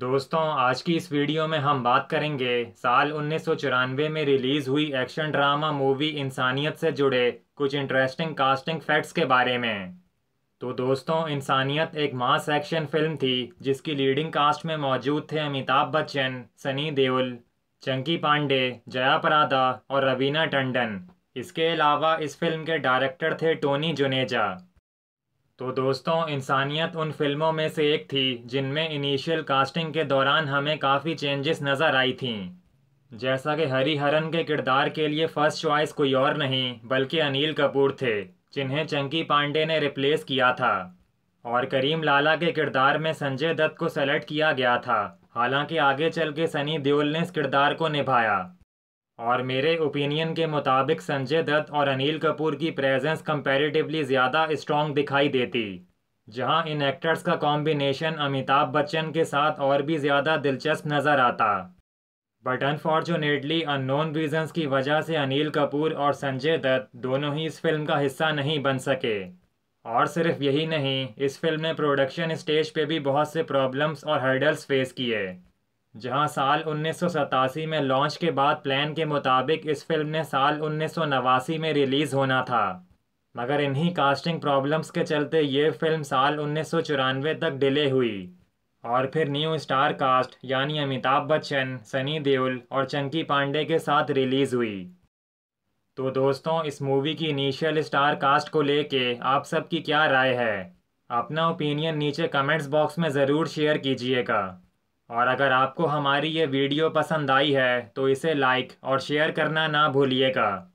दोस्तों आज की इस वीडियो में हम बात करेंगे साल उन्नीस में रिलीज हुई एक्शन ड्रामा मूवी इंसानियत से जुड़े कुछ इंटरेस्टिंग कास्टिंग फैक्ट्स के बारे में तो दोस्तों इंसानियत एक मास एक्शन फिल्म थी जिसकी लीडिंग कास्ट में मौजूद थे अमिताभ बच्चन सनी देओल चंकी पांडे जया परादा और रवीना टंडन इसके अलावा इस फिल्म के डायरेक्टर थे टोनी जुनेजा तो दोस्तों इंसानियत उन फिल्मों में से एक थी जिनमें इनिशियल कास्टिंग के दौरान हमें काफ़ी चेंजेस नज़र आई थीं जैसा कि हरी हरन के किरदार के लिए फर्स्ट चॉइस कोई और नहीं बल्कि अनिल कपूर थे जिन्हें चंकी पांडे ने रिप्लेस किया था और करीम लाला के किरदार में संजय दत्त को सेलेक्ट किया गया था हालांकि आगे चल के सनी देओल ने इस किरदार को निभाया और मेरे ओपिनियन के मुताबिक संजय दत्त और अनिल कपूर की प्रेजेंस कंपैरेटिवली ज़्यादा स्ट्रॉन्ग दिखाई देती जहां इन एक्टर्स का कॉम्बिनेशन अमिताभ बच्चन के साथ और भी ज़्यादा दिलचस्प नज़र आता बट अनफॉर्चुनेटली अननोन रीजंस की वजह से अनिल कपूर और संजय दत्त दोनों ही इस फिल्म का हिस्सा नहीं बन सके और सिर्फ यही नहीं इस फिल्म ने प्रोडक्शन स्टेज पे भी बहुत से प्रॉब्लम्स और हर्डल्स फेस किए जहां साल उन्नीस में लॉन्च के बाद प्लान के मुताबिक इस फिल्म ने साल उन्नीस में रिलीज़ होना था मगर इन्हीं कास्टिंग प्रॉब्लम्स के चलते ये फिल्म साल उन्नीस तक डिले हुई और फिर न्यू स्टार कास्ट यानी अमिताभ बच्चन सनी देओल और चंकी पांडे के साथ रिलीज़ हुई तो दोस्तों इस मूवी की इनिशियल स्टार कास्ट को लेके आप सबकी क्या राय है अपना ओपिनियन नीचे कमेंट्स बॉक्स में ज़रूर शेयर कीजिएगा और अगर आपको हमारी ये वीडियो पसंद आई है तो इसे लाइक और शेयर करना ना भूलिएगा